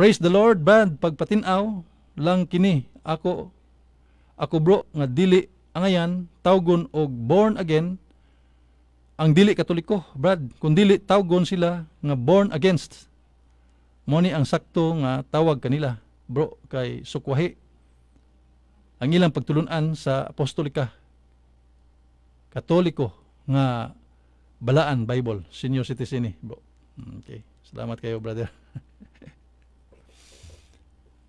Praise the Lord band pagpatinaw lang kini ako ako bro nga dili angayan tawgon og born again ang dili katoliko brad kun dili tawgon sila nga born against mo ni ang sakto nga tawag kanila bro kay sukwahi ang ilang pagtulunan sa apostolika katoliko nga balaan Bible senior citizen ni bro mm, okay salamat kayo brother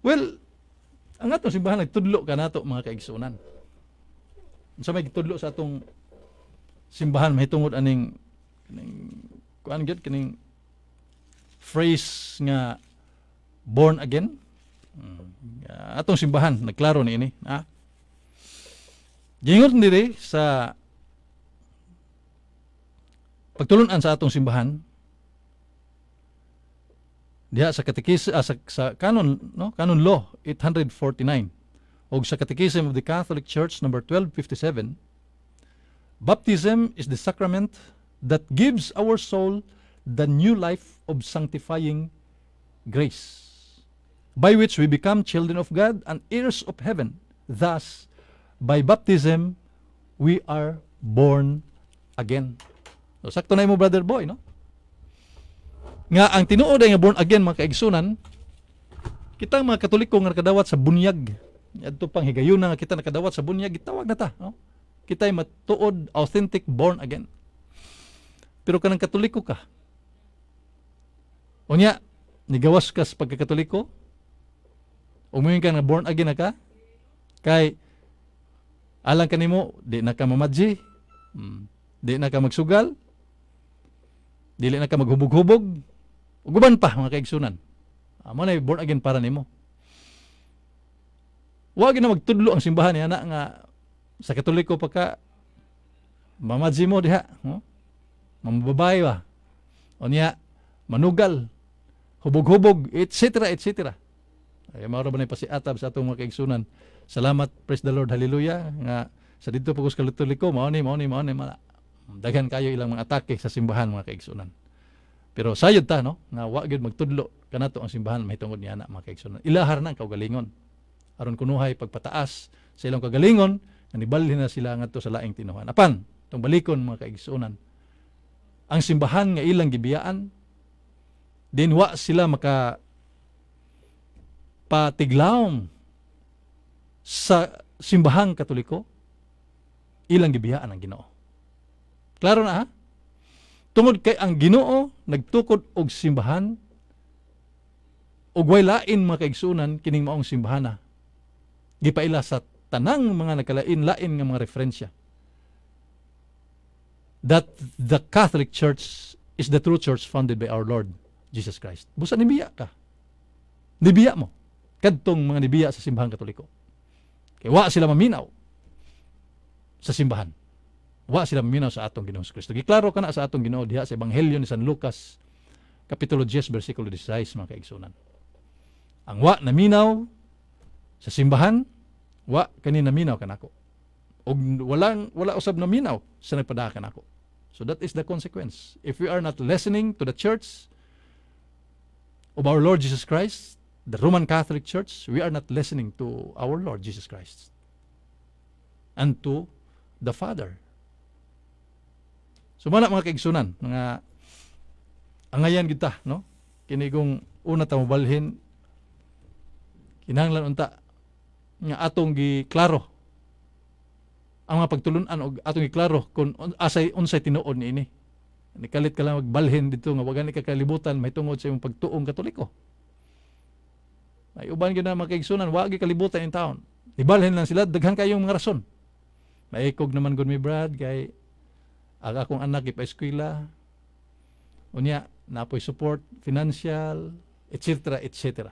Well, ang atong simbahan nagtudlo ka nato mga kaigsoonan. Unsa may gitudlo sa atong simbahan mahitungod aning kaning kuan gyud kaning phrase nga born again. Atong simbahan nagklaro ni ini, ha? Gingon diri sa pagtulunan sa atong simbahan diha sa katekis uh, ah, sa, sa canon no canon law 849 ug sa Catechism of the Catholic Church number 1257 Baptism is the sacrament that gives our soul the new life of sanctifying grace by which we become children of God and heirs of heaven thus by baptism we are born again so, sakto na mo brother boy no nga ang tinuod nga born again mga kaigsunan kita mga katoliko nga nakadawat sa bunyag adto pang higayon nga kita nakadawat sa bunyag gitawag na ta no? kita ay matuod authentic born again pero kanang katoliko ka unya nigawas ka sa pagkakatoliko umuyon ka nga born again na ka kay alang kanimo di na ka mamadji hmm, di na ka magsugal dili na ka maghubog-hubog Uguban pa mga kaigsunan. Amo na born again para nimo. Wa na magtudlo ang simbahan niya na nga sa Katoliko pa ka mamadzi mo diha, no? Mamababay ba? O niya, manugal, hubog-hubog, etc. etc. Ay mao ba na pasiatab sa atong mga kaigsunan. Salamat, praise the Lord, hallelujah, nga sa dito pagkos kalituliko, mao ni, mao ni, mao ni, mao daghan kayo ilang mga atake sa simbahan mga kaigsunan. Pero sayod ta no nga wa gyud magtudlo kanato ang simbahan mahitungod niya na mga kaigsunan. Ilahar na ang kaugalingon. Aron kunuhay pagpataas sa ilang kagalingon nga nibalhin na sila ngadto sa laing tinuhan. Apan tong balikon mga kaigsunan. Ang simbahan nga ilang gibiyaan din wa sila maka patiglawm sa simbahang katoliko ilang gibiyaan ang Ginoo. Klaro na ha? tungod kay ang Ginoo nagtukod og simbahan ug way lain mga kaigsunan kining maong simbahan na gipaila sa tanang mga nakalain-lain nga mga referensya that the Catholic Church is the true church founded by our Lord Jesus Christ. Busa nibiya ka. Nibiya mo. Kadtong mga nibiya sa simbahan katoliko. Kaya wa sila maminaw sa simbahan wa sila minaw sa atong Ginoo Kristo. Giklaro kana sa atong Ginoo diha sa Ebanghelyo ni San Lucas kapitulo 10 bersikulo 16 mga kaigsunan. Ang wa naminaw sa simbahan wa kani naminaw kanako. Og walang wala usab naminaw sa nagpadaka kanako. So that is the consequence. If we are not listening to the church of our Lord Jesus Christ, the Roman Catholic Church, we are not listening to our Lord Jesus Christ and to the Father Sumana mga kaigsunan, mga angayan kita, no? Kinigong una ta mobalhin kinahanglan unta nga atong giklaro ang mga pagtulunan og atong iklaro kung asay unsay tinuod ni ini. Nikalit ka lang magbalhin dito nga wag ni kalibutan may tungod sa imong pagtuong katoliko. May uban gyud na mga kaigsunan, wa kalibutan in taon. Ibalhin lang sila daghan kayong mga rason. Maikog naman gud mi Brad kay Aga akong anak ipa-eskwela. Unya, napoy support, financial, etc. etc.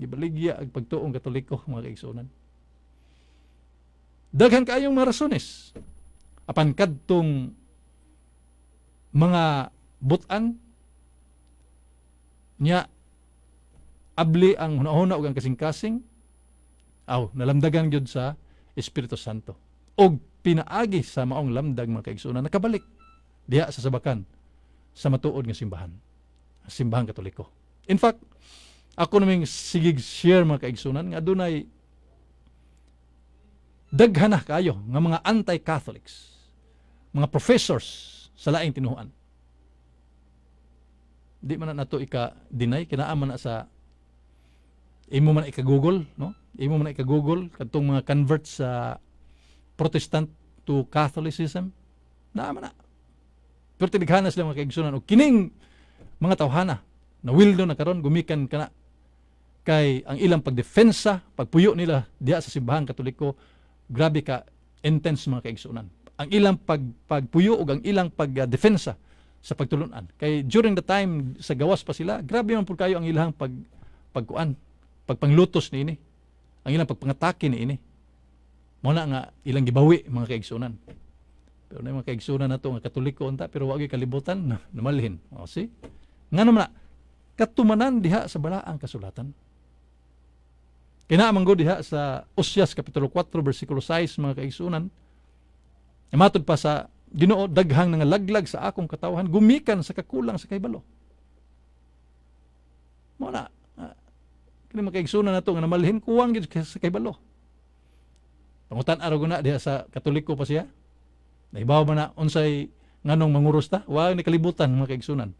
Gibaligya ang pagtuong katoliko mga kaigsunan. Daghan kayong mga rasones. Apan kadtong mga butang niya abli ang hunahuna ug ang kasing-kasing aw nalamdagan gyud sa Espiritu Santo og pinaagi sa maong lamdag mga kaigsunan nakabalik diha sa sabakan sa matuod nga simbahan simbahan katoliko in fact ako naming sigig share mga kaigsunan nga dunay daghan kayo nga mga anti-catholics mga professors sa laing tinuhuan di man nato ika deny kinaaman na sa imo man ika Google no imo man ika Google kadtong mga convert sa Protestant to Catholicism, naama na. Pero tinighanas sila mga kaigsunan. O kining mga tawhana na wildo na karon gumikan ka na kay ang ilang pagdepensa, pagpuyo nila diha sa simbahan katoliko, grabe ka intense mga kaigsunan. Ang ilang pag, pagpuyo o ang ilang pagdepensa sa pagtulunan. Kay during the time sa gawas pa sila, grabe man pud kayo ang ilang pag pagkuan, pagpanglutos ni ini. Ang ilang pagpangatake ni ini. Mao nga ilang gibawi mga kaigsunan. Pero na mga kaigsunan nato nga katoliko unta pero wag kalibutan namalhin. O Nga ngano na katumanan diha sa balaang kasulatan. Kinaamang diha sa Osyas Kapitulo 4 versikulo 6 mga kaigsunan. Namatod pa sa Ginoo daghang nangalaglag sa akong katawhan gumikan sa kakulang sa kaybalo. Mo na ah, kini makaigsunan nato nga namalhin kuwang gid sa kaybalo. Pangutan araw na diha sa Katoliko pa siya. Naibaw man na unsay nganong manguros ta, wa ni kalibutan mga kaigsunan.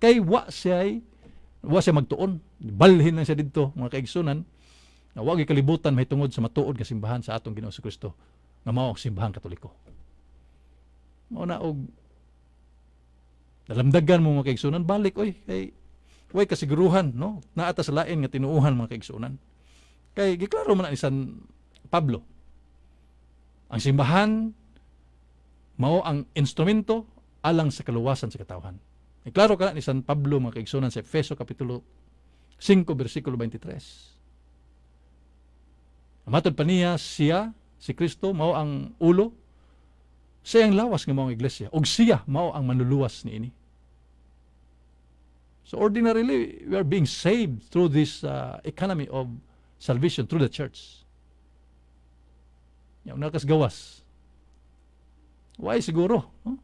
Kay wa siya wa siya magtuon. Balhin lang siya didto mga kaigsunan. Na wa kalibutan may tungod sa matuod nga simbahan sa atong Ginoo si Kristo nga mao ang simbahan Katoliko. Mao na og dalamdagan mo mga kaigsunan balik oy kay way kasiguruhan no naata sa lain nga tinuuhan mga kaigsunan kay giklaro man ni San Pablo ang simbahan, mao ang instrumento alang sa kaluwasan sa katawan. E klaro ka ni San Pablo mga kaigsunan sa Efeso Kapitulo 5 versikulo 23. Matod pa niya siya, si Kristo, mao ang ulo, siya ang lawas ng mga iglesia, ug siya mao ang manluluwas ni ini. So ordinarily, we are being saved through this uh, economy of salvation, through the church. Nya nakas gawas. Why siguro. Huh?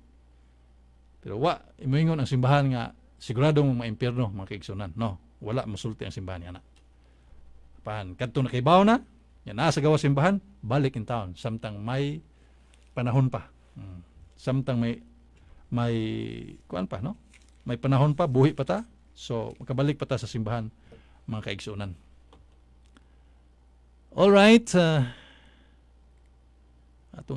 Pero wa imuingon ang simbahan nga siguradong maimpierno mga kaigsunan. No, wala masulti ang simbahan ni anak. Pan kadto na kaibaw na, nya nasa gawas simbahan, balik in town samtang may panahon pa. Hmm. Samtang may may kuan pa no? May panahon pa, buhi pa ta. So makabalik pa ta sa simbahan mga kaigsunan. All right, uh, atong